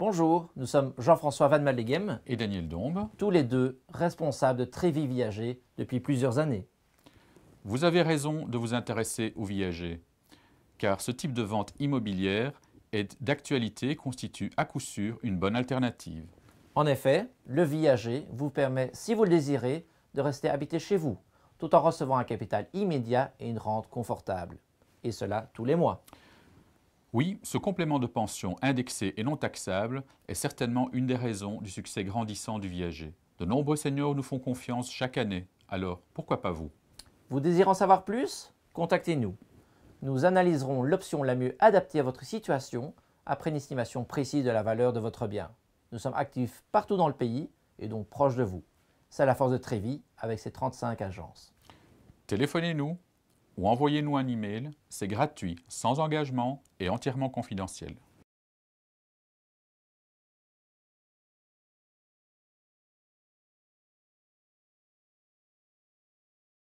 Bonjour, nous sommes Jean-François Van Maleghem et Daniel Dombe, tous les deux responsables de Trévis Viager depuis plusieurs années. Vous avez raison de vous intéresser au Viager, car ce type de vente immobilière est d'actualité constitue à coup sûr une bonne alternative. En effet, le viager vous permet, si vous le désirez, de rester habité chez vous, tout en recevant un capital immédiat et une rente confortable. Et cela tous les mois. Oui, ce complément de pension indexé et non taxable est certainement une des raisons du succès grandissant du viager. De nombreux seniors nous font confiance chaque année, alors pourquoi pas vous Vous désirez en savoir plus Contactez-nous. Nous analyserons l'option la mieux adaptée à votre situation après une estimation précise de la valeur de votre bien. Nous sommes actifs partout dans le pays et donc proches de vous. C'est la force de Trévis avec ses 35 agences. Téléphonez-nous ou envoyez-nous un email, c'est gratuit, sans engagement et entièrement confidentiel.